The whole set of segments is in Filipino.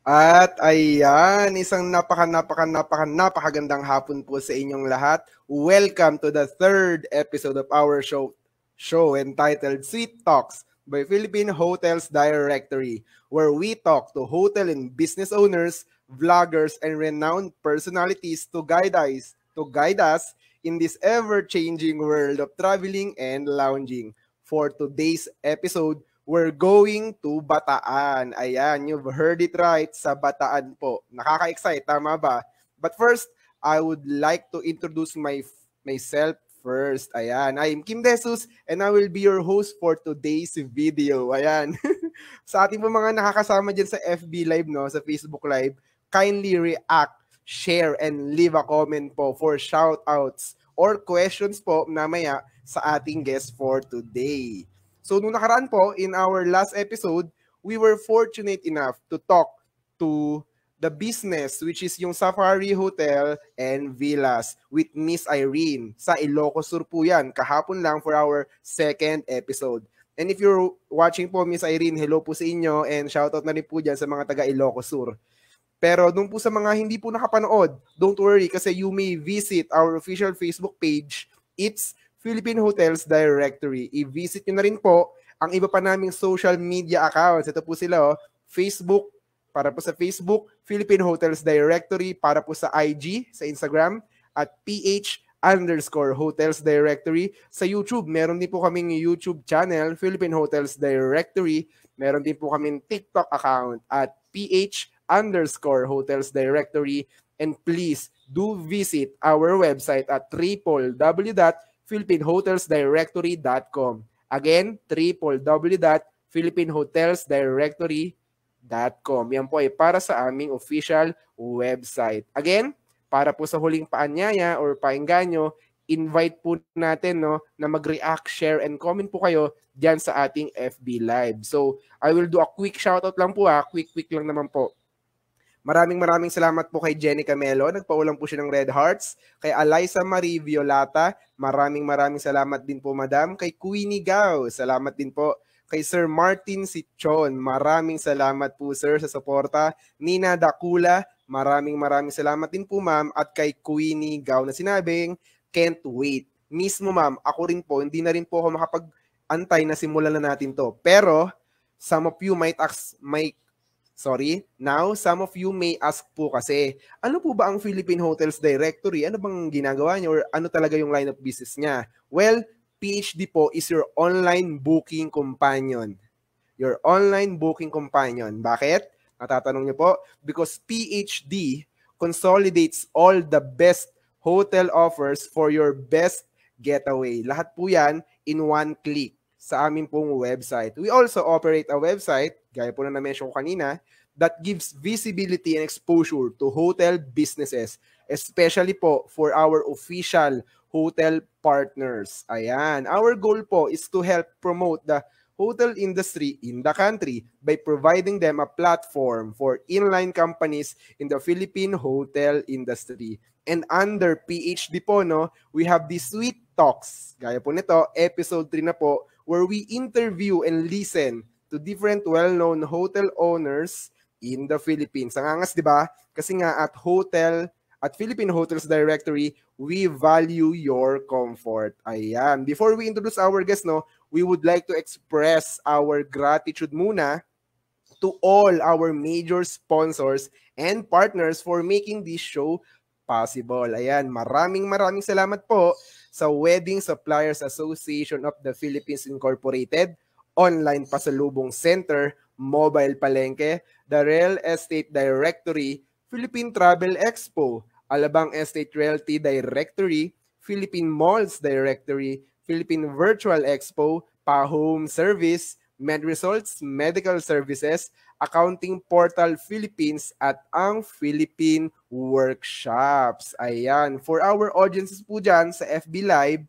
At ayan, isang napaka napaka napaka napakagandang hapon po sa inyong lahat. Welcome to the third episode of our show show entitled Sweet Talks by Philippine Hotels Directory where we talk to hotel and business owners, vloggers and renowned personalities to guide us to guide us in this ever-changing world of traveling and lounging. For today's episode, we're going to Bataan. Ayan, you've heard it right, sa Bataan po. Nakaka-excite, tama ba? But first, I would like to introduce my myself first. Ayan, I'm Kim Desus and I will be your host for today's video. Ayan. sa ating mga nakakasama dyan sa FB Live, no, sa Facebook Live, kindly react, share, and leave a comment po for shoutouts or questions po namaya sa ating guest for today. So nung nakaraan po, in our last episode, we were fortunate enough to talk to the business which is yung Safari Hotel and Villas with Miss Irene sa Ilocos Sur po yan kahapon lang for our second episode. And if you're watching po Miss Irene, hello po sa inyo and shoutout na rin po dyan sa mga taga Ilocos Sur. Pero doon po sa mga hindi po nakapanood, don't worry kasi you may visit our official Facebook page. It's Philippine Hotels Directory. I-visit nyo na rin po ang iba pa naming social media accounts. Ito po sila, oh, Facebook, para po sa Facebook, Philippine Hotels Directory, para po sa IG, sa Instagram, at PH underscore Hotels Directory. Sa YouTube, meron din po kaming YouTube channel, Philippine Hotels Directory. Meron din po kaming TikTok account at PH underscore Hotels Directory. And please, do visit our website at www.philippinehotelsdirectory.com philippinehotelsdirectory.com. Again, www.philippinehotelsdirectory.com. Yan po ay para sa aming official website. Again, para po sa huling paanyaya or painganyo, invite po natin no na mag-react, share and comment po kayo diyan sa ating FB live. So, I will do a quick shoutout lang po ha, ah. quick quick lang naman po. Maraming maraming salamat po kay Jenny Camelo, nagpaulang po siya ng Red Hearts. Kay Alisa Marie Violata, maraming maraming salamat din po madam. Kay Queenie Gao, salamat din po. Kay Sir Martin Sitchon, maraming salamat po sir sa suporta. Nina Dakula, maraming maraming salamat din po ma'am. At kay Queenie Gao na sinabing, can't wait. Mismo ma'am, ako rin po, hindi na rin po ako makapag-antay na simulan na natin to. Pero, some of you might ask, might Sorry? Now, some of you may ask po kasi, ano po ba ang Philippine Hotels Directory? Ano bang ginagawa niya or ano talaga yung line of business niya? Well, PhD po is your online booking companion. Your online booking companion. Bakit? Natatanong niyo po? Because PhD consolidates all the best hotel offers for your best getaway. Lahat po yan in one click sa amin pong website. We also operate a website, gaya po na na-mention ko kanina, that gives visibility and exposure to hotel businesses, especially po for our official hotel partners. Ayan. Our goal po is to help promote the hotel industry in the country by providing them a platform for inline companies in the Philippine hotel industry. And under PhD po, no, we have the Sweet Talks. Gaya po nito, episode 3 na po, where we interview and listen to different well-known hotel owners in the Philippines. Ang angas, di ba? Kasi nga at hotel, at Philippine Hotels Directory, we value your comfort. Ayan. Before we introduce our guest, no, we would like to express our gratitude muna to all our major sponsors and partners for making this show possible. Ayan, maraming maraming salamat po sa Wedding Suppliers Association of the Philippines Incorporated, Online Pasalubong Center, Mobile Palengke, the Real Estate Directory, Philippine Travel Expo, Alabang Estate Realty Directory, Philippine Malls Directory, Philippine Virtual Expo, Pa-Home Service, MedResults Medical Services, Accounting Portal Philippines, at ang Philippine Workshops. Ayan. For our audiences po dyan sa FB Live,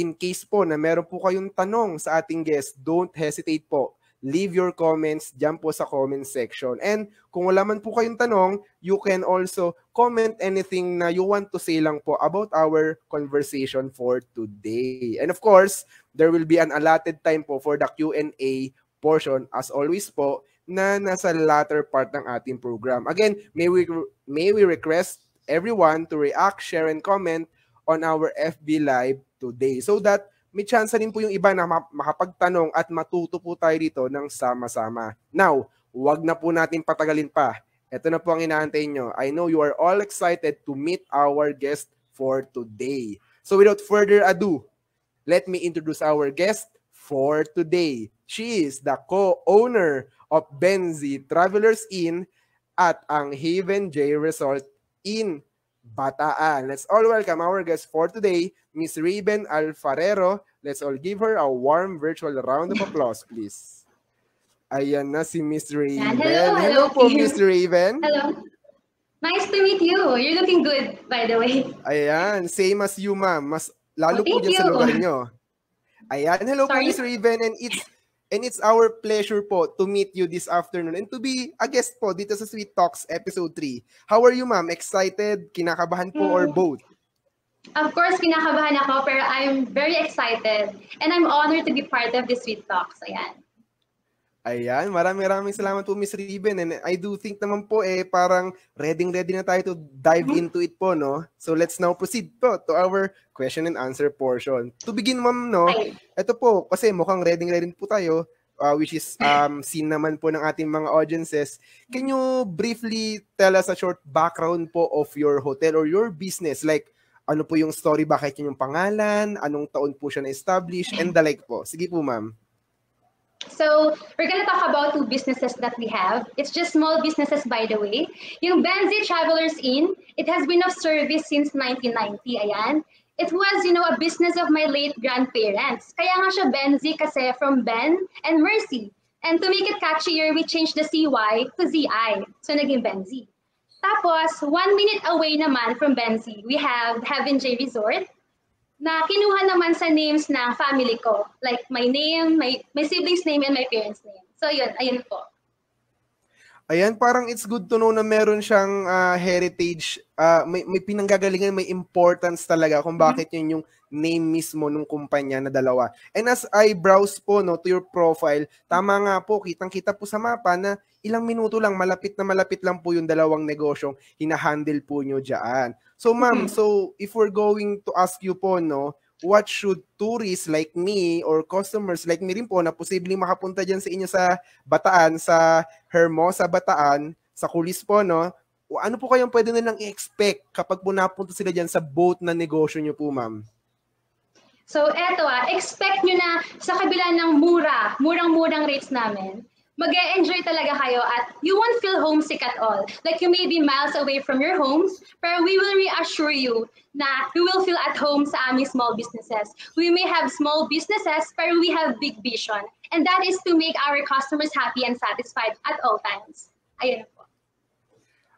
in case po na meron po kayong tanong sa ating guest, don't hesitate po leave your comments dyan po sa comment section. And kung wala man po kayong tanong, you can also comment anything na you want to say lang po about our conversation for today. And of course, there will be an allotted time po for the Q&A portion as always po na nasa latter part ng ating program. Again, may we, may we request everyone to react, share, and comment on our FB Live today so that may chance rin po yung iba na makapagtanong at matuto po tayo dito ng sama-sama. Now, wag na po natin patagalin pa. Ito na po ang inaantay nyo. I know you are all excited to meet our guest for today. So without further ado, let me introduce our guest for today. She is the co-owner of Benzi Travelers Inn at ang Haven J Resort in Bataan. Let's all welcome our guest for today, Miss Ruben Alfarero. Let's all give her a warm virtual round of applause, please. Ayan na si Miss Raven. Yeah, hello, hello, hello po, Miss Raven. Hello. Nice to meet you. You're looking good, by the way. Ayan. Same as you, ma'am. Mas lalo oh, po dyan you. sa lugar nyo. Ayan. Hello Sorry. po, Miss Raven. And it's And it's our pleasure po to meet you this afternoon and to be a guest po dito sa Sweet Talks Episode 3. How are you, ma'am? Excited? Kinakabahan po mm. or both? Of course, kinakabahan ako pero I'm very excited and I'm honored to be part of this Sweet Talks. Ayan. Ayan, maraming maraming salamat po Miss Riven and I do think naman po eh parang ready ready na tayo to dive mhm. into it po no. So let's now proceed po to our question and answer portion. To begin ma'am no, ito po kasi mukhang ready ready po tayo uh, which is um seen naman po ng ating mga audiences. Can you briefly tell us a short background po of your hotel or your business like ano po yung story, bakit yung pangalan, anong taon po siya na-establish, and the like po. Sige po, ma'am. So, we're going to talk about two businesses that we have. It's just small businesses, by the way. Yung Benzi Travelers Inn, it has been of service since 1990. Ayan. It was, you know, a business of my late grandparents. Kaya nga siya Benzi kasi from Ben and Mercy. And to make it catchier, we changed the CY to ZI. So, naging Benzi. Tapos, one minute away naman from Benzi, we have Heaven J Resort na kinuha naman sa names ng family ko. Like my name, my, my siblings' name, and my parents' name. So yun, ayun po. Ayan, parang it's good to know na meron siyang uh, heritage, uh, may, may pinanggagalingan, may importance talaga kung bakit mm-hmm. yun yung name mismo nung kumpanya na dalawa. And as I browse po no, to your profile, tama nga po, kitang-kita po sa mapa na ilang minuto lang, malapit na malapit lang po yung dalawang negosyong hinahandle po nyo dyan. So ma'am, mm-hmm. so if we're going to ask you po, no, what should tourists like me or customers like me rin po na posibleng makapunta dyan sa inyo sa Bataan, sa Hermosa Bataan, sa Kulis po, no? ano po kayang pwede nilang i-expect kapag po napunta sila dyan sa boat na negosyo nyo po, ma'am? So eto ah, expect nyo na sa kabila ng mura, murang-murang rates namin, mag enjoy talaga kayo at you won't feel homesick at all. Like you may be miles away from your homes, but we will reassure you na you will feel at home sa aming small businesses. We may have small businesses, but we have big vision. And that is to make our customers happy and satisfied at all times. Ayun po.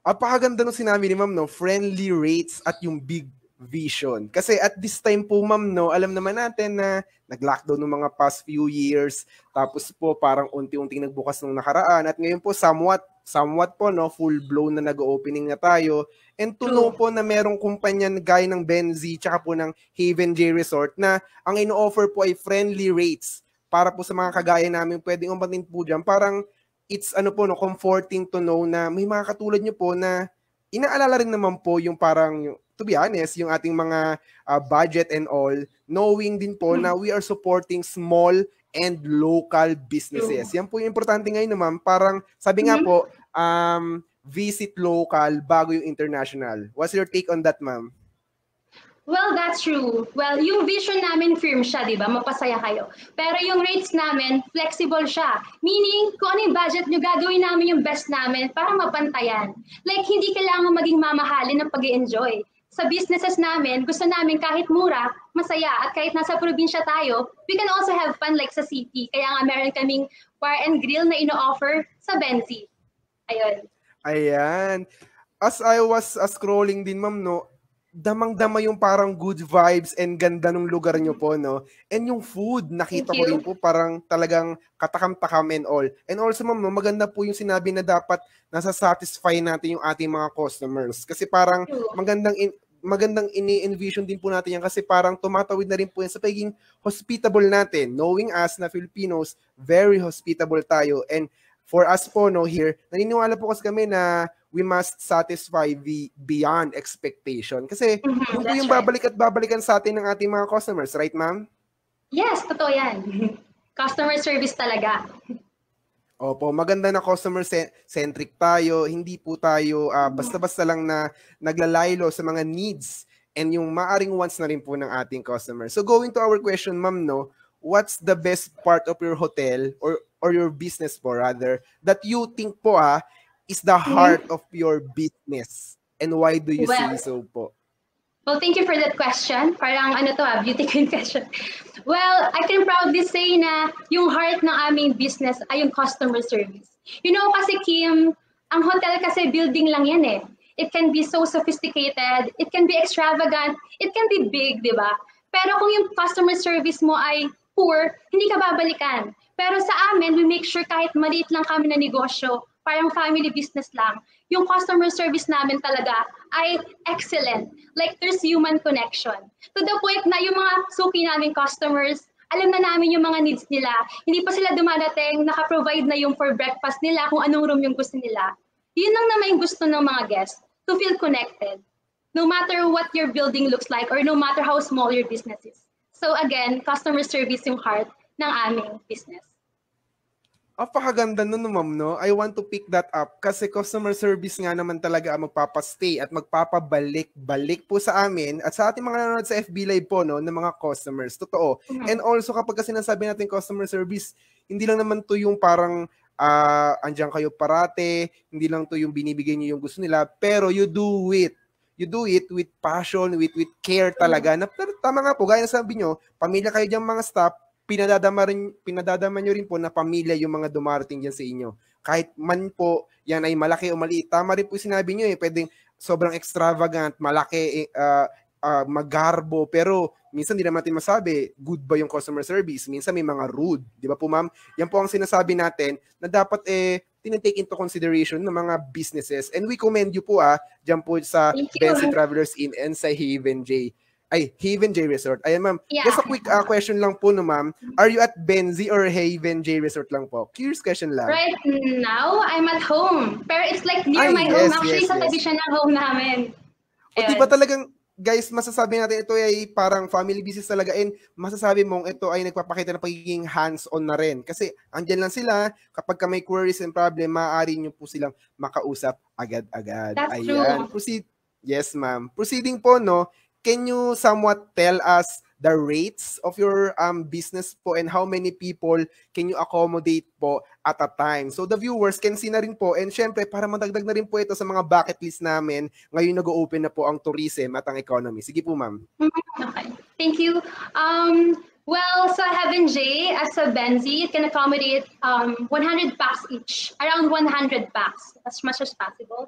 Apakaganda nung sinabi ni ma'am, no? Friendly rates at yung big vision. Kasi at this time po ma'am no, alam naman natin na nag-lockdown ng mga past few years. Tapos po parang unti-unting nagbukas ng nakaraan at ngayon po somewhat somewhat po no full blown na nag-opening na tayo and to know po na merong kumpanya gaya ng Benzi tsaka po ng Haven J Resort na ang ino-offer po ay friendly rates para po sa mga kagaya namin pwedeng umatin po dyan parang it's ano po no comforting to know na may mga katulad nyo po na inaalala rin naman po yung parang yung to be honest, yung ating mga uh, budget and all, knowing din po hmm. na we are supporting small and local businesses. Yan po yung importante ngayon, ma'am. Parang, sabi nga hmm. po, um, visit local bago yung international. What's your take on that, ma'am? Well, that's true. Well, yung vision namin firm siya, di ba? Mapasaya kayo. Pero yung rates namin, flexible siya. Meaning, kung ano yung budget nyo, gagawin namin yung best namin para mapantayan. Like, hindi kailangan maging mamahalin ng pag enjoy sa businesses namin, gusto namin kahit mura, masaya, at kahit nasa probinsya tayo, we can also have fun like sa city. Kaya nga meron kaming bar and grill na ino-offer sa Benzi. Ayun. Ayan. As I was uh, scrolling din, ma'am, no, damang-dama yung parang good vibes and ganda ng lugar nyo po, no? And yung food, nakita ko rin po parang talagang katakam-takam and all. And also, ma'am, no, maganda po yung sinabi na dapat nasa satisfy natin yung ating mga customers. Kasi parang magandang in- magandang ini-envision din po natin yan kasi parang tumatawid na rin po yan sa pagiging hospitable natin, knowing us na Filipinos, very hospitable tayo. And for us po no here, naniniwala po kasi kami na we must satisfy the beyond expectation. Kasi mm-hmm, yun po yung right. babalik at babalikan sa atin ng ating mga customers, right ma'am? Yes, totoo yan. Customer service talaga. Opo, maganda na customer centric tayo. Hindi po tayo uh, basta-basta lang na naglalaylo sa mga needs and yung maaring wants na rin po ng ating customer. So going to our question, ma'am, no, what's the best part of your hotel or or your business po rather that you think po ah is the heart mm-hmm. of your business and why do you well, say so po? Well, thank you for that question. Parang ano to ah, beauty queen question. Well, I can proudly say na yung heart ng aming business ay yung customer service. You know kasi Kim, ang hotel kasi building lang yan eh. It can be so sophisticated, it can be extravagant, it can be big, di ba? Pero kung yung customer service mo ay poor, hindi ka babalikan. Pero sa amin, we make sure kahit maliit lang kami na negosyo, parang family business lang, yung customer service namin talaga ay excellent. Like there's human connection. To the point na yung mga suki namin customers, alam na namin yung mga needs nila. Hindi pa sila dumadating, naka-provide na yung for breakfast nila, kung anong room yung gusto nila. Yun lang naman yung gusto ng mga guests, to feel connected. No matter what your building looks like or no matter how small your business is. So again, customer service yung heart ng aming business. Apakaganda nun, ma'am, no? I want to pick that up kasi customer service nga naman talaga ang magpapastay at magpapabalik-balik po sa amin at sa ating mga nanonood sa FB Live po, no, ng mga customers. Totoo. Mm-hmm. And also, kapag kasi nasabi natin customer service, hindi lang naman to yung parang uh, ah, andyan kayo parate, hindi lang to yung binibigay niyo yung gusto nila, pero you do it you do it with passion, with with care mm-hmm. talaga. Na, pero tama nga po, gaya na sabi nyo, pamilya kayo dyan mga staff, pinadadama, rin, pinadadama nyo rin po na pamilya yung mga dumarating diyan sa inyo. Kahit man po yan ay malaki o maliit. Tama rin po sinabi nyo eh, pwedeng sobrang extravagant, malaki, uh, uh, magarbo, pero minsan hindi naman natin masabi, good ba yung customer service? Minsan may mga rude, di ba po ma'am? Yan po ang sinasabi natin na dapat eh, tinitake into consideration ng mga businesses. And we commend you po ah, dyan po sa Benson Travelers Inn and sa Haven J ay Haven J Resort. Ayan ma'am. Yeah. Just a quick uh, question lang po no ma'am. Are you at Benzi or Haven J Resort lang po? Curious question lang. Right now, I'm at home. Pero it's like near ay, my yes, home. Actually, yes, sa tabi yes. siya ng home namin. O di ba talagang guys, masasabi natin ito ay parang family business talaga and masasabi mong ito ay nagpapakita ng pagiging hands-on na rin. Kasi andyan lang sila, kapag ka may queries and problem, maaari nyo po silang makausap agad-agad. That's Ayan. true. Proceed. Yes, ma'am. Proceeding po, no, can you somewhat tell us the rates of your um, business po and how many people can you accommodate po at a time. So the viewers can see na rin po and syempre para madagdag na rin po ito sa mga bucket list namin, ngayon nag-open na po ang tourism at ang economy. Sige po ma'am. Okay. Thank you. Um, well, sa Heaven J, as a Benzi, it can accommodate um, 100 packs each, around 100 packs, as much as possible.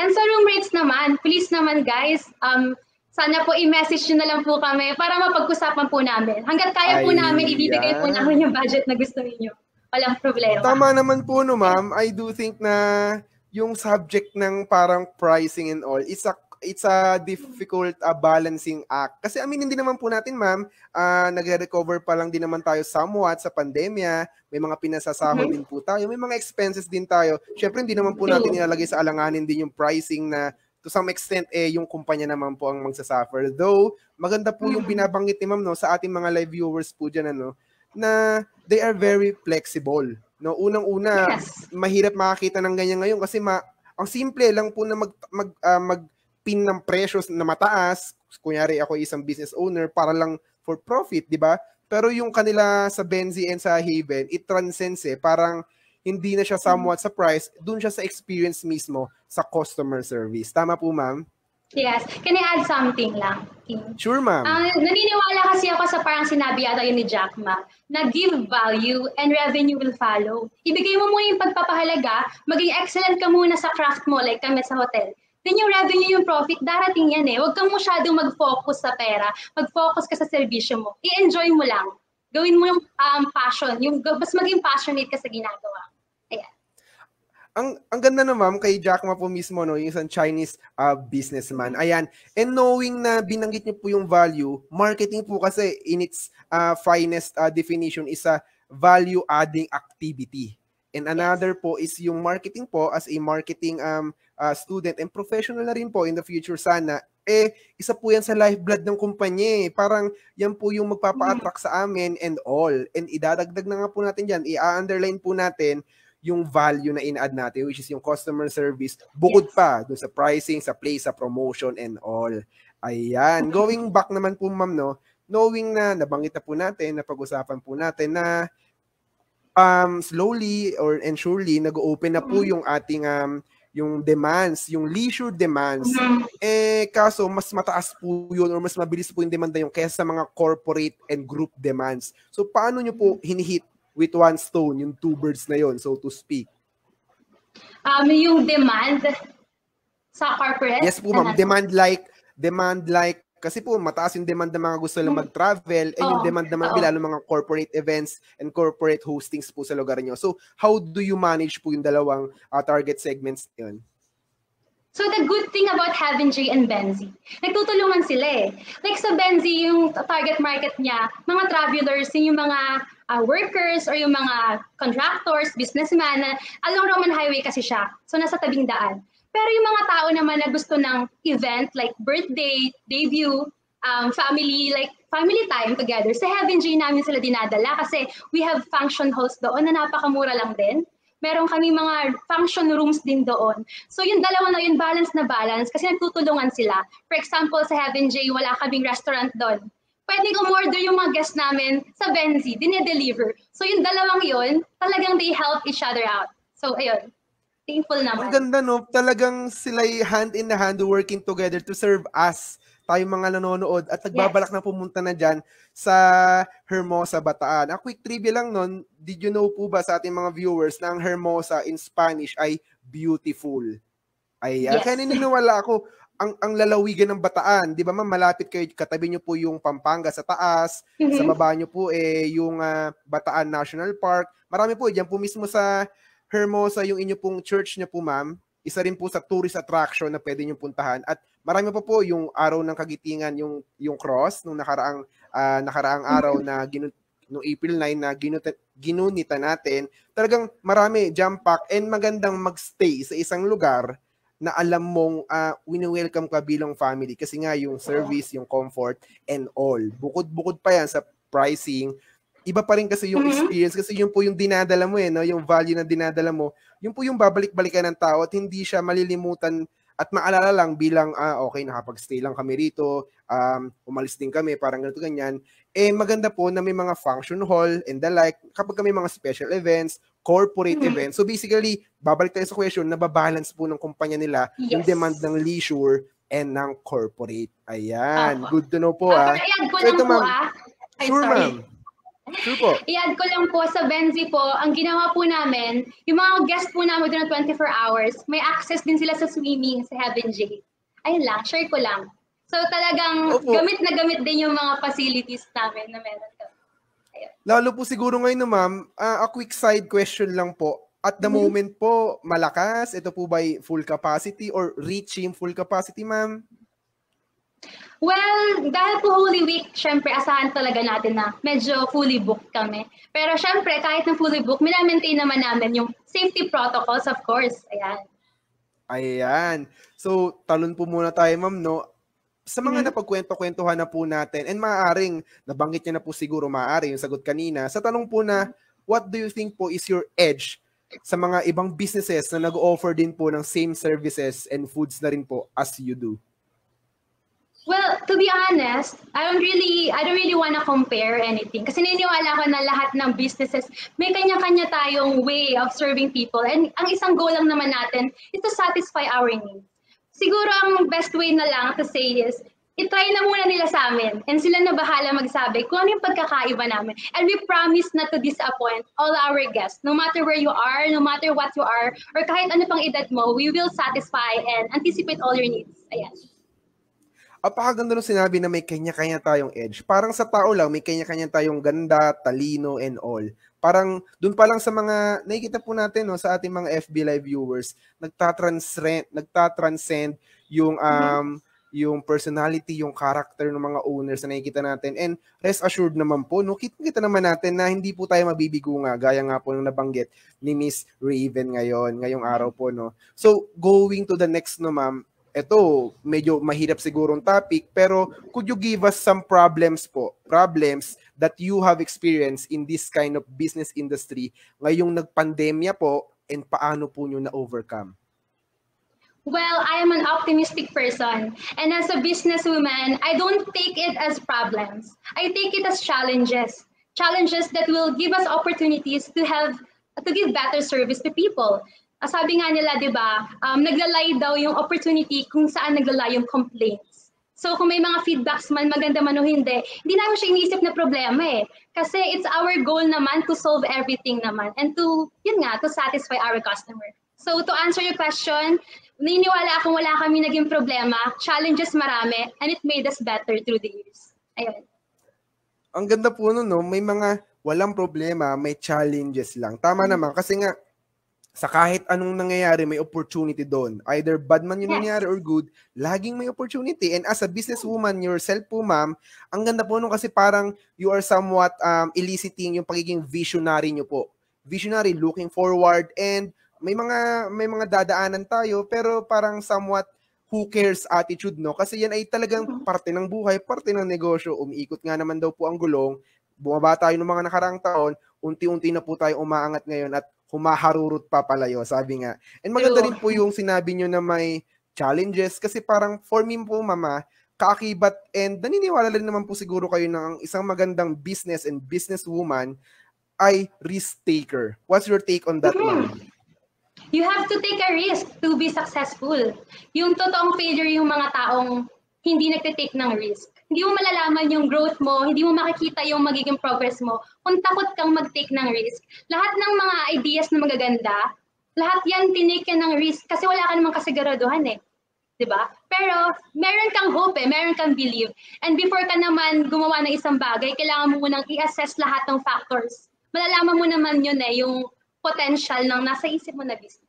And sa room rates naman, please naman guys, um, sana po i-message nyo na lang po kami para mapag-usapan po namin. Hanggat kaya po Ay, namin, ibibigay yeah. po namin yung budget na gusto niyo. Walang problema. Tama naman po no, ma'am. I do think na yung subject ng parang pricing and all, it's a it's a difficult uh, balancing act. Kasi I mean, din naman po natin, ma'am, uh, nagre-recover pa lang din naman tayo somewhat sa pandemya. May mga pinasasahod mm-hmm. din po tayo. May mga expenses din tayo. Siyempre, hindi naman po natin nilalagay sa alanganin din yung pricing na to some extent, eh, yung kumpanya naman po ang magsasuffer. Though, maganda po yung binabanggit ni ma'am no, sa ating mga live viewers po diyan ano, na they are very flexible. No, unang-una, yes. mahirap makakita ng ganyan ngayon kasi ma ang simple lang po na mag mag uh, ah, mag pin ng precios na mataas, kunyari ako isang business owner para lang for profit, 'di ba? Pero yung kanila sa Benzi and sa Haven, it transcends eh. Parang hindi na siya somewhat mm. sa price, dun siya sa experience mismo sa customer service. Tama po, ma'am? Yes. Can I add something lang? Kim? Sure, ma'am. Uh, naniniwala kasi ako sa parang sinabi yata yun ni Jack Ma, na give value and revenue will follow. Ibigay mo muna yung pagpapahalaga, maging excellent ka muna sa craft mo like kami sa hotel. Then yung revenue, yung profit, darating yan eh. Huwag kang masyadong mag-focus sa pera. Mag-focus ka sa servisyo mo. I-enjoy mo lang. Gawin mo yung um, passion. Yung, mas maging passionate ka sa ginagawa ang ang ganda na ma'am kay Jack Ma po mismo no, yung isang Chinese uh, businessman. Ayan. And knowing na binanggit niyo po yung value, marketing po kasi in its uh, finest uh, definition is a value adding activity. And another po is yung marketing po as a marketing um, uh, student and professional na rin po in the future sana, eh, isa po yan sa lifeblood ng kumpanya eh. Parang yan po yung magpapa-attract sa amin and all. And idadagdag na nga po natin diyan, i-underline po natin yung value na in-add natin, which is yung customer service, bukod yes. pa dun sa pricing, sa place, sa promotion, and all. Ayan. Going back naman po, ma'am, no? Knowing na nabanggit na po natin, napag-usapan po natin na um, slowly or and surely, nag-open na po mm-hmm. yung ating um, yung demands, yung leisure demands. Mm-hmm. Eh, kaso, mas mataas po yun or mas mabilis po yung demanda yung kesa sa mga corporate and group demands. So, paano nyo po mm-hmm. hinihit with one stone, yung two birds na yon so to speak? Um, yung demand sa corporate? Yes po ma'am, demand like, demand like, kasi po mataas yung demand ng mga gusto lang hmm. mag-travel and oh, yung demand naman oh. ng mga corporate events and corporate hostings po sa lugar niyo. So, how do you manage po yung dalawang uh, target segments yun? So the good thing about having Jay and Benzi, nagtutulungan sila eh. Like sa Benzi, yung target market niya, mga travelers, yung mga uh, workers or yung mga contractors, businessmen, na along Roman Highway kasi siya. So nasa tabing daan. Pero yung mga tao naman na gusto ng event like birthday, debut, um, family, like family time together, sa Heaven Jay namin sila dinadala kasi we have function halls doon na napakamura lang din meron kami mga function rooms din doon. So yung dalawa na yun, balance na balance kasi nagtutulungan sila. For example, sa Heaven J, wala kaming restaurant doon. Pwede umorder yung mga guests namin sa Benzi, dinedeliver. So yung dalawang yun, talagang they help each other out. So ayun, thankful naman. Ang ganda no, talagang sila hand in hand working together to serve us tayong mga nanonood at nagbabalak yes. na pumunta na dyan sa Hermosa, Bataan. A quick trivia lang nun, did you know po ba sa ating mga viewers na ang Hermosa in Spanish ay beautiful? Ayan. Yes. Kaya naniniwala ako, ang, ang lalawigan ng Bataan, di ba ma, malapit kayo, katabi nyo po yung Pampanga sa taas, mm-hmm. sa baba nyo po eh, yung uh, Bataan National Park. Marami po, eh, dyan po mismo sa Hermosa, yung inyo pong church nyo po ma'am, isa rin po sa tourist attraction na pwede niyong puntahan. At marami pa po yung araw ng kagitingan, yung, yung cross, nung nakaraang, uh, nakaraang araw na ginu, no April 9 na ginuta, ginunita natin. Talagang marami jump pack and magandang magstay sa isang lugar na alam mong uh, ah, welcome ka bilang family kasi nga yung service, yung comfort and all. Bukod-bukod pa yan sa pricing, iba pa rin kasi yung mm-hmm. experience kasi yun po yung dinadala mo eh, no? yung value na dinadala mo yun po yung babalik-balikan ng tao at hindi siya malilimutan at maalala lang bilang, ah, okay, nakapag-stay lang kami rito, um, umalis din kami, parang ganito ganyan. Eh, maganda po na may mga function hall and the like, kapag may mga special events, corporate mm-hmm. events. So basically, babalik tayo sa question, nababalance po ng kumpanya nila yes. yung demand ng leisure and ng corporate. Ayan, uh good to know po. Ah. ah. Ayan, ko so, lang po, ma'am. ah. Ay, sure, sorry. ma'am po. I-add ko lang po sa Benzi po, ang ginawa po namin, yung mga guest po namin doon ng 24 hours, may access din sila sa swimming sa Heaven J. Ayun lang, share ko lang. So talagang Opo. gamit na gamit din yung mga facilities namin na meron kami. Ayun. Lalo po siguro ngayon, ma'am, uh, a quick side question lang po. At the mm-hmm. moment po, malakas? Ito po by full capacity or reaching full capacity, ma'am? Well, dahil po Holy Week, syempre asahan talaga natin na medyo fully booked kami. Pero syempre, kahit na fully booked, minamaintain naman namin yung safety protocols, of course. Ayan. Ayan. So, talon po muna tayo, ma'am, no? Sa mga mm-hmm. napagkwento-kwentuhan na po natin, and maaaring, nabanggit niya na po siguro maaari yung sagot kanina, sa tanong po na, what do you think po is your edge sa mga ibang businesses na nag-offer din po ng same services and foods na rin po as you do? Well, to be honest, I don't really I don't really want to compare anything kasi niniwala ko na lahat ng businesses may kanya-kanya tayong way of serving people and ang isang goal lang naman natin is to satisfy our needs. Siguro ang best way na lang to say is itry na muna nila sa amin and sila na bahala magsabi kung ano yung pagkakaiba namin. And we promise not to disappoint all our guests. No matter where you are, no matter what you are, or kahit ano pang edad mo, we will satisfy and anticipate all your needs. Ayan. Apakaganda nung sinabi na may kanya-kanya tayong edge. Parang sa tao lang, may kanya-kanya tayong ganda, talino, and all. Parang dun pa lang sa mga, nakikita po natin no, sa ating mga FB Live viewers, nagtatranscend, nagtatranscend yung, mm-hmm. um, mm-hmm. yung personality, yung character ng mga owners na nakikita natin. And rest assured naman po, no, kita-kita naman natin na hindi po tayo mabibigo nga, gaya nga po nung nabanggit ni Miss Raven ngayon, ngayong mm-hmm. araw po. No. So, going to the next, no, ma'am, ito, medyo mahirap sigurong topic, pero could you give us some problems po, problems that you have experienced in this kind of business industry ngayong nagpandemya po and paano po niyo na-overcome? Well, I am an optimistic person. And as a businesswoman, I don't take it as problems. I take it as challenges. Challenges that will give us opportunities to have to give better service to people uh, sabi nga nila, di ba, um, naglalay daw yung opportunity kung saan naglalay yung complaints. So kung may mga feedbacks man, maganda man o hindi, hindi namin siya iniisip na problema eh. Kasi it's our goal naman to solve everything naman and to, yun nga, to satisfy our customer. So to answer your question, niniwala akong wala kami naging problema, challenges marami, and it made us better through the years. Ayun. Ang ganda po nun, no? May mga walang problema, may challenges lang. Tama mm. naman. Kasi nga, sa kahit anong nangyayari, may opportunity doon. Either bad man yung yes. nangyayari or good, laging may opportunity. And as a businesswoman yourself po, ma'am, ang ganda po nung kasi parang you are somewhat um, eliciting yung pagiging visionary nyo po. Visionary, looking forward, and may mga may mga dadaanan tayo pero parang somewhat who cares attitude no kasi yan ay talagang mm-hmm. parte ng buhay parte ng negosyo umiikot nga naman daw po ang gulong bumaba tayo ng mga nakaraang taon unti-unti na po tayo umaangat ngayon at humaharurot pa palayo, sabi nga. And maganda rin po yung sinabi nyo na may challenges kasi parang for me po mama, kakibat and naniniwala rin naman po siguro kayo ng isang magandang business and businesswoman ay risk taker. What's your take on that mm-hmm. one? You have to take a risk to be successful. Yung totoong failure yung mga taong hindi nagte-take ng risk hindi mo malalaman yung growth mo, hindi mo makikita yung magiging progress mo kung takot kang mag-take ng risk. Lahat ng mga ideas na magaganda, lahat yan tinake ng risk kasi wala ka namang kasiguraduhan eh. 'di ba? Pero meron kang hope, eh, meron kang believe. And before ka naman gumawa ng isang bagay, kailangan mo munang i-assess lahat ng factors. Malalaman mo naman 'yun eh, yung potential ng nasa isip mo na business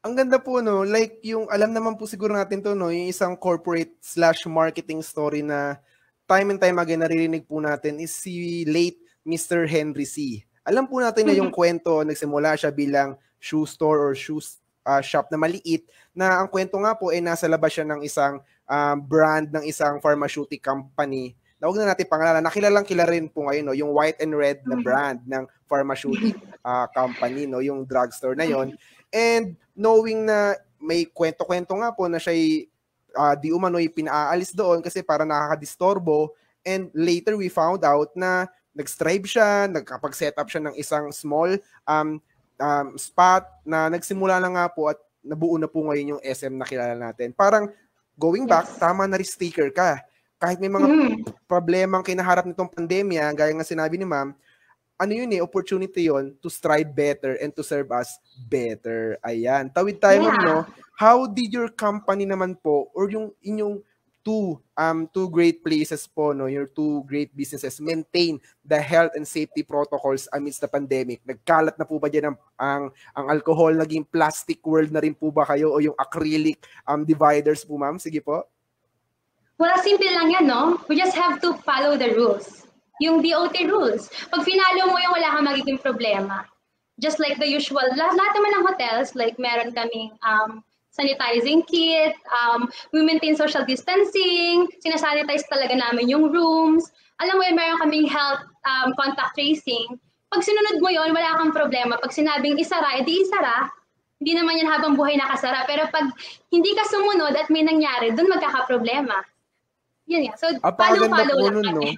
ang ganda po, no? Like, yung alam naman po siguro natin to, no? Yung isang corporate slash marketing story na time and time again naririnig po natin is si late Mr. Henry C. Alam po natin na yung mm-hmm. kwento, nagsimula siya bilang shoe store or shoe uh, shop na maliit na ang kwento nga po ay eh, nasa labas siya ng isang uh, brand ng isang pharmaceutical company na huwag na natin pangalanan, nakilalang kila rin po ngayon, no, yung white and red na mm-hmm. brand ng pharmaceutical uh, company, no, yung drugstore na yon And knowing na may kwento-kwento nga po na siya'y uh, di umano'y pinaalis doon kasi para nakakadistorbo. And later we found out na nag-strive siya, nagkapag setup siya ng isang small um, um, spot na nagsimula na nga po at nabuo na po ngayon yung SM na kilala natin. Parang going back, yes. tama na risk taker ka. Kahit may mga mm. problemang kinaharap nitong pandemya, gaya nga sinabi ni ma'am, ano yun eh, opportunity yon to strive better and to serve us better. Ayan. Tawid tayo, yeah. ma'am, no? How did your company naman po or yung inyong two um two great places po no your two great businesses maintain the health and safety protocols amidst the pandemic nagkalat na po ba diyan ang, ang ang alcohol naging plastic world na rin po ba kayo o yung acrylic um dividers po ma'am sige po Well simple lang yan no we just have to follow the rules yung DOT rules. Pag finalo mo yung wala kang magiging problema. Just like the usual, lahat, lahat naman ng hotels, like meron kaming um, sanitizing kit, um, we maintain social distancing, sinasanitize talaga namin yung rooms. Alam mo yun, meron kaming health um, contact tracing. Pag sinunod mo yon wala kang problema. Pag sinabing isara, edi eh, isara, hindi naman yan habang buhay nakasara. Pero pag hindi ka sumunod at may nangyari, doon magkakaproblema. Yun yan. So, follow-follow lang. Nun,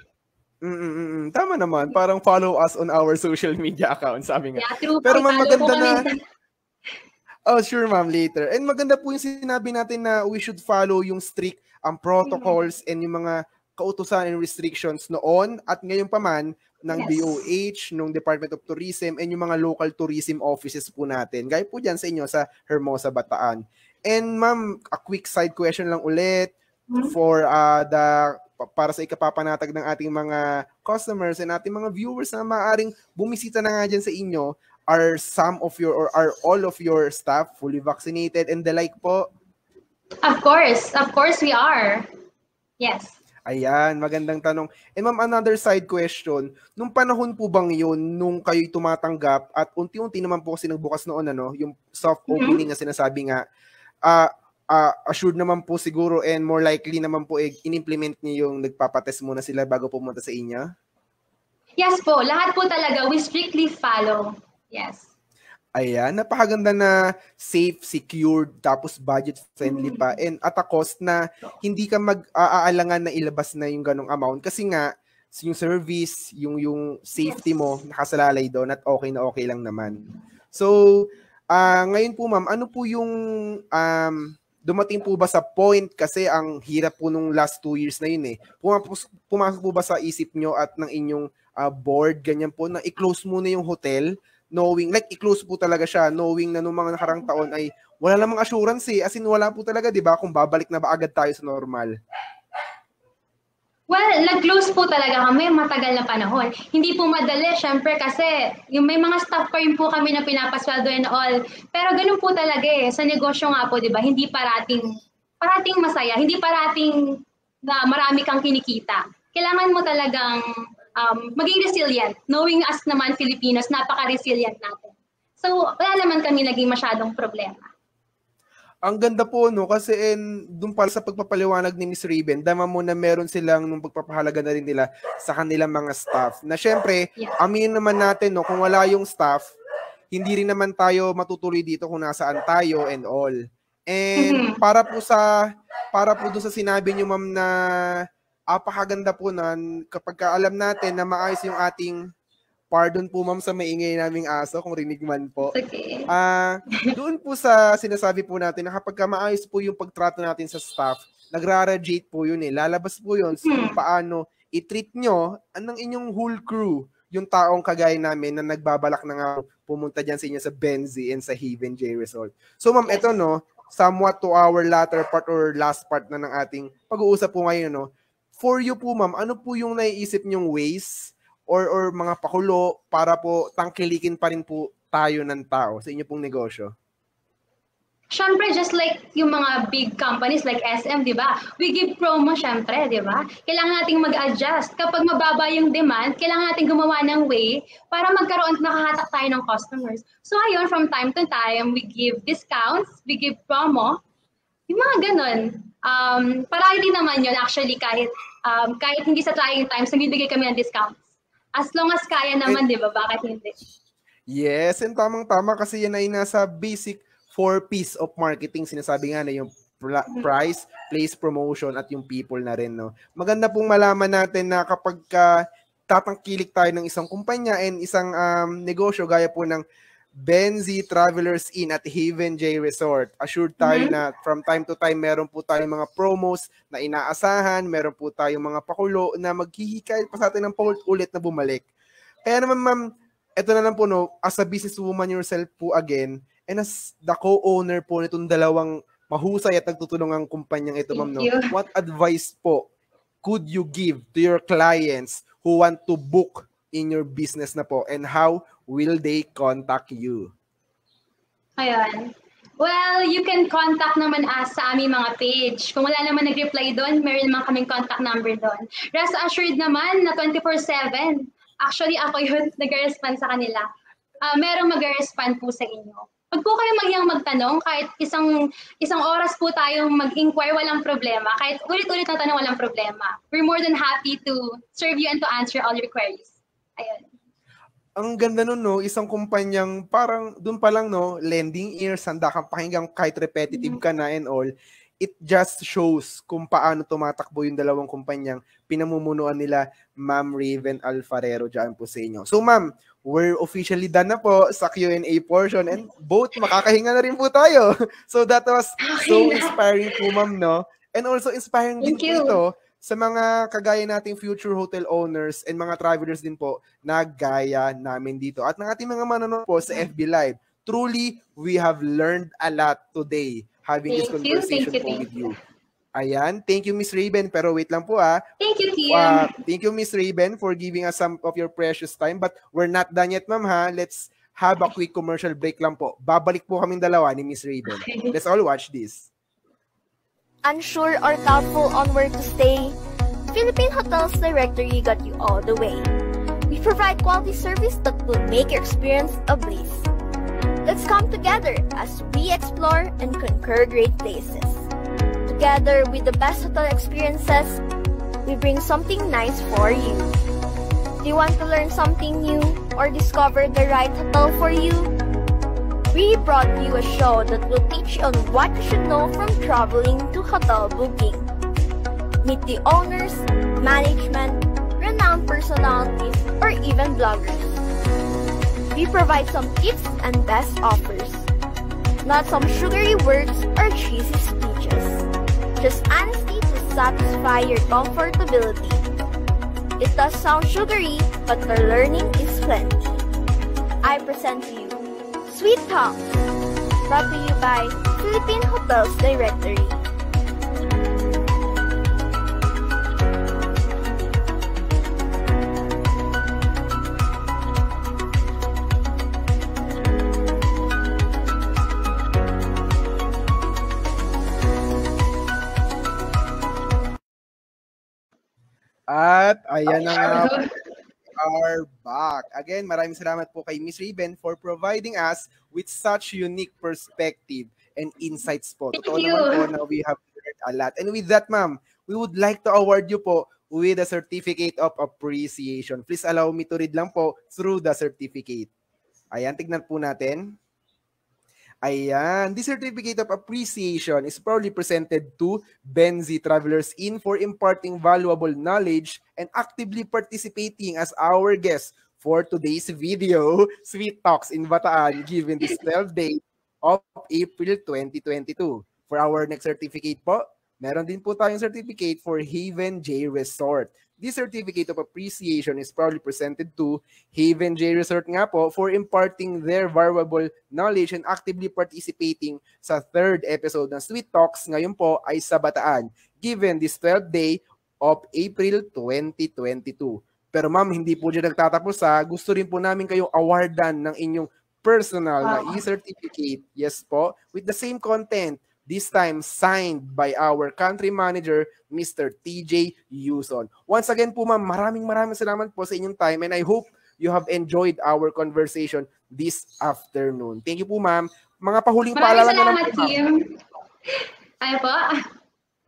Mm-mm, mm tama naman. Parang follow us on our social media accounts, sabi nga. Yeah, true. Pero man, maganda na... Ano oh, sure ma'am, later. And maganda po yung sinabi natin na we should follow yung strict ang um, protocols mm-hmm. and yung mga kautusan and restrictions noon at ngayon pa man ng yes. DOH, ng Department of Tourism, and yung mga local tourism offices po natin. Gaya po dyan sa inyo sa Hermosa, Bataan. And ma'am, a quick side question lang ulit mm-hmm. for uh, the para sa ikapapanatag ng ating mga customers and ating mga viewers na maaaring bumisita na nga dyan sa inyo, are some of your or are all of your staff fully vaccinated and the like po? Of course, of course we are. Yes. Ayan, magandang tanong. And ma'am, another side question. Nung panahon po bang yun, nung kayo'y tumatanggap at unti-unti naman po kasi nagbukas noon, ano, yung soft mm-hmm. opening mm-hmm. na sinasabi nga, uh, uh, assured naman po siguro and more likely naman po eh, in-implement niyo yung nagpapatest muna sila bago pumunta sa inyo? Yes po, lahat po talaga. We strictly follow. Yes. Ayan, napakaganda na safe, secured, tapos budget friendly pa mm-hmm. and at a cost na hindi ka mag-aalangan na ilabas na yung ganong amount kasi nga yung service, yung yung safety mo nakasalalay doon at okay na okay lang naman. So, uh, ngayon po ma'am, ano po yung um, dumating po ba sa point kasi ang hirap po nung last two years na yun eh. Pumapos, pumasok po ba sa isip nyo at ng inyong uh, board, ganyan po, na i-close muna yung hotel knowing, like i-close po talaga siya knowing na nung mga nakarang taon ay wala namang assurance eh. As in, wala po talaga, di ba, kung babalik na ba agad tayo sa normal. Well, nag-close po talaga kami matagal na panahon. Hindi po madali, syempre, kasi yung may mga staff pa rin po kami na pinapasweldo and all. Pero ganun po talaga eh. Sa negosyo nga po, di ba, hindi parating, parating masaya. Hindi parating na marami kang kinikita. Kailangan mo talagang um, maging resilient. Knowing us naman, Filipinos, napaka-resilient natin. So, wala naman kami naging masyadong problema. Ang ganda po no kasi in eh, doon pala sa pagpapaliwanag ni Miss Raven, dama mo na meron silang nung pagpapahalaga na rin nila sa kanilang mga staff. Na syempre, yeah. aminin naman natin no kung wala yung staff, hindi rin naman tayo matutuloy dito kung nasaan tayo and all. And mm-hmm. para po sa para po doon sa sinabi niyo ma'am na apakaganda po nan kapag alam natin na maayos yung ating Pardon po ma'am sa maingay naming aso kung rinig man po. Okay. Uh, doon po sa sinasabi po natin na kapag maayos po yung pagtrato natin sa staff, nagra nagraradiate po yun eh. Lalabas po yun so hmm. paano i-treat nyo ang inyong whole crew yung taong kagaya namin na nagbabalak na nga pumunta dyan sa inyo sa Benzi and sa Haven J Resort. So ma'am, yes. ito no, somewhat to our latter part or last part na ng ating pag-uusap po ngayon no. For you po ma'am, ano po yung naiisip niyong ways or, or mga pakulo para po tangkilikin pa rin po tayo ng tao sa inyo pong negosyo? Siyempre, just like yung mga big companies like SM, di ba? We give promo, siyempre, di ba? Kailangan nating mag-adjust. Kapag mababa yung demand, kailangan nating gumawa ng way para magkaroon, nakahatak tayo ng customers. So, ayun, from time to time, we give discounts, we give promo. Yung mga ganun. Um, parang din naman yun, actually, kahit, um, kahit hindi sa trying times, nagbibigay kami ng discount. As long as kaya naman, di ba? Bakit hindi? Yes, and tamang-tama kasi yan ay nasa basic four piece of marketing. Sinasabi nga na yung mm-hmm. price, place, promotion, at yung people na rin. No? Maganda pong malaman natin na kapag ka tatangkilik tayo ng isang kumpanya and isang um, negosyo gaya po ng Benzi Travelers Inn at Haven J Resort. Assured tayo mm-hmm. na from time to time meron po tayong mga promos na inaasahan, meron po tayong mga pakulo na maghihikayat pa sa atin ng poll ulit na bumalik. Kaya naman ma'am, eto na lang po no, as a businesswoman yourself po again, and as the co-owner po nitong dalawang mahusay at nagtutulungang kumpanyang ito ma'am no, what advice po could you give to your clients who want to book in your business na po and how will they contact you? Ayan. Well, you can contact naman us ah, sa aming mga page. Kung wala naman nag-reply doon, meron naman kaming contact number doon. Rest assured naman na 24-7. Actually, ako yun nag-respond sa kanila. Uh, merong mag-respond po sa inyo. Huwag po kayong magiyang magtanong kahit isang isang oras po tayong mag-inquire, walang problema. Kahit ulit-ulit na tanong, walang problema. We're more than happy to serve you and to answer all your queries. Ayun ang ganda nun, no? Isang kumpanyang parang doon pa lang, no? Lending ears, handa kang pakinggan kahit repetitive ka na and all. It just shows kung paano tumatakbo yung dalawang kumpanyang pinamumunuan nila Ma'am Raven Alfarero dyan po sa inyo. So ma'am, we're officially done na po sa Q&A portion and both makakahinga na rin po tayo. So that was so inspiring po ma'am, no? And also inspiring Thank din you. po ito sa mga kagaya nating future hotel owners and mga travelers din po na gaya namin dito. At ng ating mga manonood po sa FB Live, truly, we have learned a lot today having thank this conversation you, thank you, with you. Ayan, thank you Miss Raven, pero wait lang po ah. Thank you, Kim. Uh, thank you Miss Raven for giving us some of your precious time, but we're not done yet ma'am ha. Let's have a quick commercial break lang po. Babalik po kaming dalawa ni Miss Raven. Let's all watch this. unsure or doubtful on where to stay, Philippine Hotels Directory got you all the way. We provide quality service that will make your experience a bliss. Let's come together as we explore and conquer great places. Together with the best hotel experiences, we bring something nice for you. Do you want to learn something new or discover the right hotel for you? We brought you a show that will teach you on what you should know from traveling to hotel booking. Meet the owners, management, renowned personalities, or even bloggers. We provide some tips and best offers. Not some sugary words or cheesy speeches. Just honesty to satisfy your comfortability. It does sound sugary, but the learning is plenty. I present to you Sweet Talk, brought to you by Philippine Hotels Directory. At ayan na nga. are back. Again, maraming salamat po kay Miss Raven for providing us with such unique perspective and insights po. Totoo Thank naman you. po na we have learned a lot. And with that, ma'am, we would like to award you po with a certificate of appreciation. Please allow me to read lang po through the certificate. Ayan, tignan po natin. Ayan. This certificate of appreciation is proudly presented to Benzi Travelers In for imparting valuable knowledge and actively participating as our guest for today's video, Sweet Talks in Bataan, given this 12 day of April 2022. For our next certificate po, meron din po tayong certificate for Haven J Resort. This certificate of appreciation is proudly presented to Haven J Resort nga po for imparting their valuable knowledge and actively participating sa third episode ng Sweet Talks ngayon po ay sa Bataan given this 12th day of April 2022. Pero ma'am, hindi po dyan nagtatapos sa Gusto rin po namin kayong awardan ng inyong personal wow. na ah. e-certificate. Yes po. With the same content this time signed by our country manager, Mr. TJ Yuson. Once again po ma'am, maraming maraming salamat po sa inyong time and I hope you have enjoyed our conversation this afternoon. Thank you po ma'am. Mga pahuling maraming paalala salamat, na lang po ma'am. po?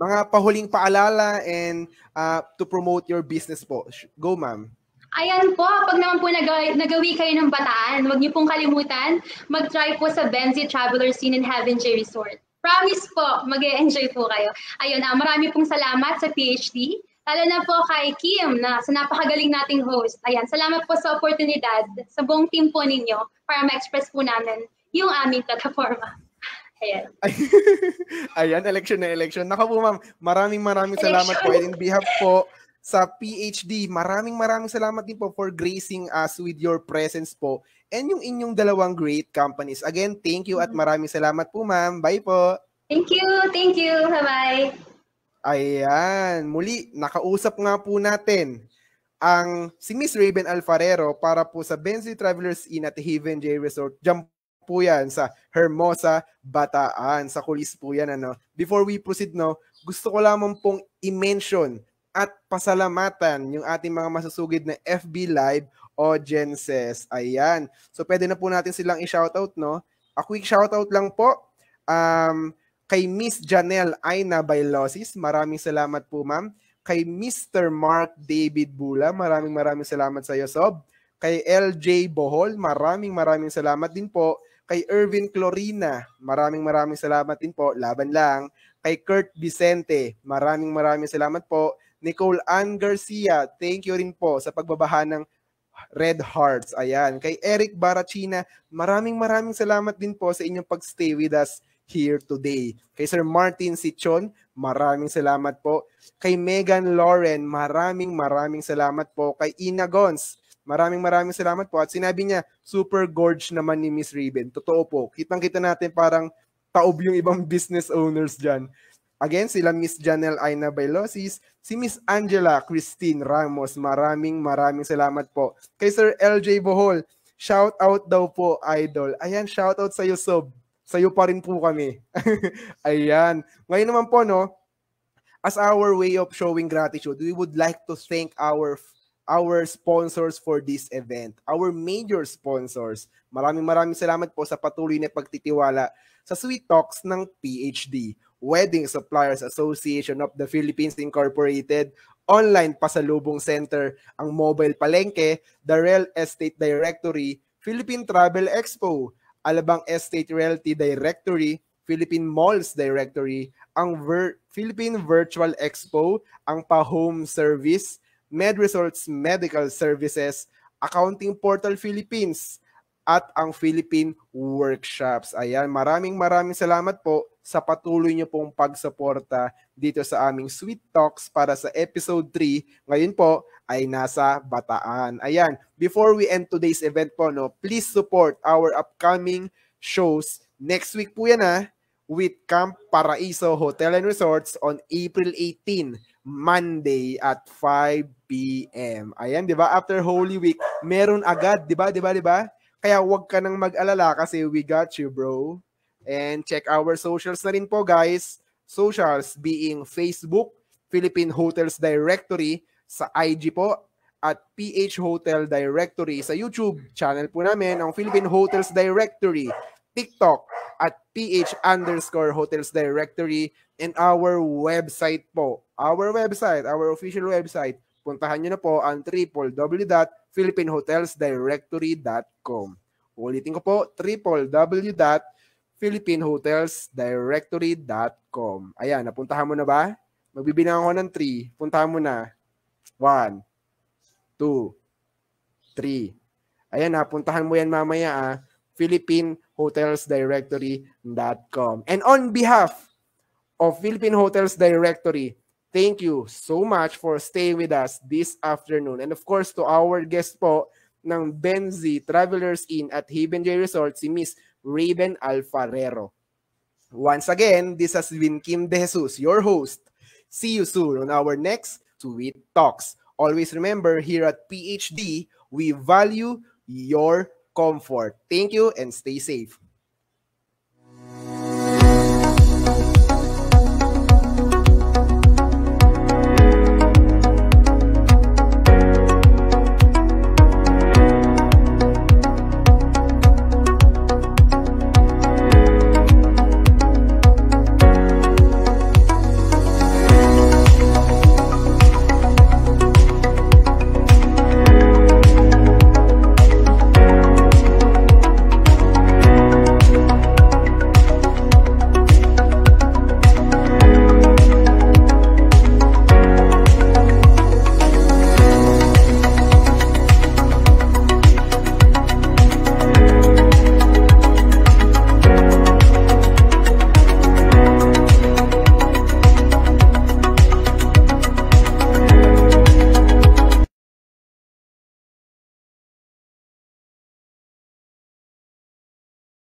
Mga pahuling paalala and uh, to promote your business po. Go ma'am. Ayan po, pag naman po nag- nagawi kayo ng bataan, huwag niyo pong kalimutan, mag-try po sa Benzi Traveler Scene and Heaven J Resort. Promise po, mag -e enjoy po kayo. Ayun, uh, marami pong salamat sa PhD. Lalo na po kay Kim na sa napakagaling nating host. Ayan, salamat po sa oportunidad sa buong team po ninyo para ma-express po namin yung aming platforma. Ayan. Ayan, election na election. Naka po ma'am, maraming maraming election. salamat po. And in behalf po sa PhD, maraming maraming salamat din po for gracing us with your presence po and yung inyong dalawang great companies. Again, thank you at mm-hmm. maraming salamat po, ma'am. Bye po. Thank you. Thank you. Bye-bye. Ayan. Muli, nakausap nga po natin ang si Miss Raven Alfarero para po sa Bensley Travelers Inn at Haven J Resort. Diyan po yan sa Hermosa, Bataan. Sa kulis po yan. Ano. Before we proceed, no, gusto ko lamang pong i-mention at pasalamatan yung ating mga masasugid na FB Live audiences. Ayan. So pwede na po natin silang i-shoutout, no? A quick shoutout lang po um, kay Miss Janelle Aina Bailosis. Maraming salamat po, ma'am. Kay Mr. Mark David Bula. Maraming maraming salamat sa iyo, Sob. Kay LJ Bohol. Maraming maraming salamat din po. Kay Irvin Clorina. Maraming maraming salamat din po. Laban lang. Kay Kurt Vicente. Maraming maraming salamat po. Nicole Ann Garcia, thank you rin po sa pagbabahan ng Red Hearts. Ayan. Kay Eric Barachina, maraming maraming salamat din po sa inyong pagstay with us here today. Kay Sir Martin Sichon, maraming salamat po. Kay Megan Lauren, maraming maraming salamat po. Kay Ina Gons, maraming maraming salamat po. At sinabi niya, super gorge naman ni Miss Raven. Totoo po. Kitang-kita natin parang taob yung ibang business owners dyan Again, sila Miss Janelle Aina Bailosis, si Miss Angela Christine Ramos. Maraming maraming salamat po. Kay Sir LJ Bohol, shout out daw po, idol. Ayan, shout out sa iyo, Sob. Sa iyo pa rin po kami. Ayan. Ngayon naman po, no, as our way of showing gratitude, we would like to thank our our sponsors for this event, our major sponsors. Maraming maraming salamat po sa patuloy na pagtitiwala sa Sweet Talks ng PhD. Wedding Suppliers Association of the Philippines Incorporated, Online Pasalubong Center, ang Mobile Palengke, the Real Estate Directory, Philippine Travel Expo, Alabang Estate Realty Directory, Philippine Malls Directory, ang Vir- Philippine Virtual Expo, ang Pa-Home Service, MedResorts Medical Services, Accounting Portal Philippines, at ang Philippine Workshops. Ayan, maraming maraming salamat po sa patuloy niyo pong pagsuporta dito sa aming Sweet Talks para sa episode 3. Ngayon po ay nasa Bataan. Ayan, before we end today's event po, no, please support our upcoming shows. Next week po yan ha, with Camp Paraiso Hotel and Resorts on April 18, Monday at 5 p.m. Ayan, di ba? After Holy Week, meron agad, di ba? Di ba? Di ba? Kaya huwag ka nang mag-alala kasi we got you, bro. And check our socials na rin po, guys. Socials being Facebook, Philippine Hotels Directory sa IG po at PH Hotel Directory sa YouTube channel po namin ang Philippine Hotels Directory, TikTok at PH underscore Hotels Directory and our website po. Our website, our official website. Puntahan nyo na po ang www philippinehotelsdirectory.com. Ulitin ko po, www.philippinehotelsdirectory.com. Ayan, napuntahan mo na ba? Magbibinang ako ng 3. Puntahan mo na. 1, 2, 3. Ayan, napuntahan mo yan mamaya ah. philippinehotelsdirectory.com. And on behalf of Philippine Hotels Directory, thank you so much for staying with us this afternoon. And of course, to our guest po ng Benzi Travelers Inn at Haven J Resort, si Miss Raven Alfarero. Once again, this has been Kim De Jesus, your host. See you soon on our next Tweet Talks. Always remember, here at PhD, we value your comfort. Thank you and stay safe.